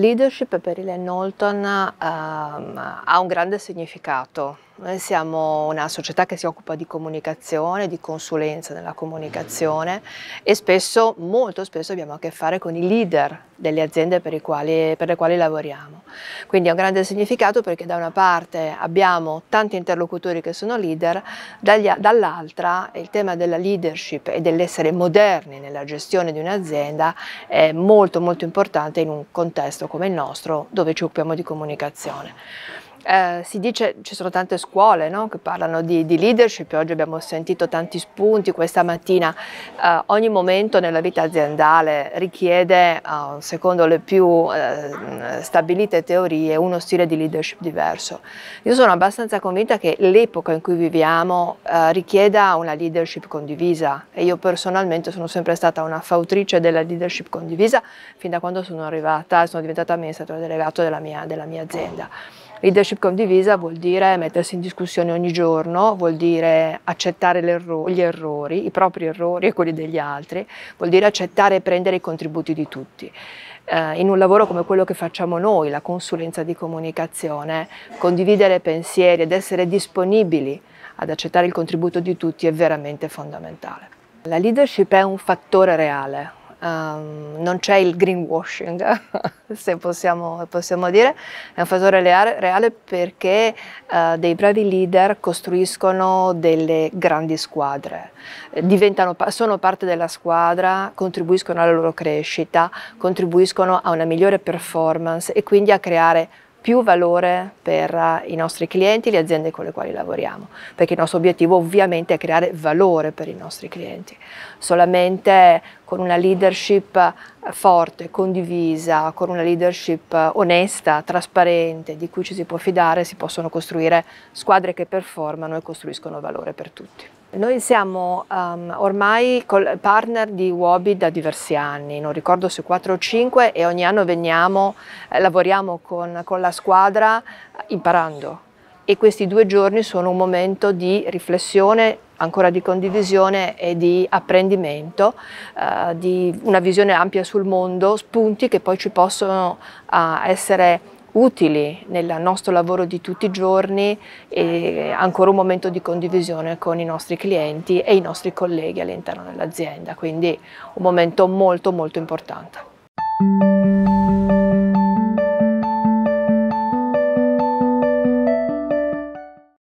Leadership per il Nolton um, ehm, ha un grande significato noi eh, siamo una società che si occupa di comunicazione, di consulenza nella comunicazione e spesso, molto spesso abbiamo a che fare con i leader delle aziende per, quali, per le quali lavoriamo. Quindi ha un grande significato perché da una parte abbiamo tanti interlocutori che sono leader, dall'altra il tema della leadership e dell'essere moderni nella gestione di un'azienda è molto molto importante in un contesto come il nostro dove ci occupiamo di comunicazione. Eh, si dice, ci sono tante scuole no? che parlano di, di, leadership, oggi abbiamo sentito tanti spunti questa mattina, eh, ogni momento nella vita aziendale richiede, eh, secondo le più eh, stabilite teorie, uno stile di leadership diverso. Io sono abbastanza convinta che l'epoca in cui viviamo eh, richieda una leadership condivisa e io personalmente sono sempre stata una fautrice della leadership condivisa fin da quando sono arrivata, sono diventata amministratore delegato della mia, della mia azienda. Leadership condivisa vuol dire mettersi in discussione ogni giorno, vuol dire accettare gli errori, i propri errori e quelli degli altri, vuol dire accettare e prendere i contributi di tutti. Eh, in un lavoro come quello che facciamo noi, la consulenza di comunicazione, condividere pensieri ed essere disponibili ad accettare il contributo di tutti è veramente fondamentale. La leadership è un fattore reale, um, non c'è il greenwashing, se possiamo, possiamo, dire, è un fattore reale perché uh, dei bravi leader costruiscono delle grandi squadre, sono parte della squadra, contribuiscono alla loro crescita, contribuiscono a una migliore performance e quindi a creare più valore per eh, i nostri clienti, e le aziende con le quali lavoriamo, perché il nostro obiettivo ovviamente è creare valore per i nostri clienti. Solamente con una leadership forte, condivisa, con una leadership onesta, trasparente, di cui ci si può fidare, si possono costruire squadre che performano e costruiscono valore per tutti. Noi siamo um, ormai partner di Uobi da diversi anni, non ricordo se 4 o 5 e ogni anno veniamo, eh, lavoriamo con, con la squadra eh, imparando e questi due giorni sono un momento di riflessione ancora di condivisione e di apprendimento, eh, di una visione ampia sul mondo, spunti che poi ci possono eh, essere utili nel nostro lavoro di tutti i giorni e ancora un momento di condivisione con i nostri clienti e i nostri colleghi all'interno dell'azienda, quindi un momento molto molto importante.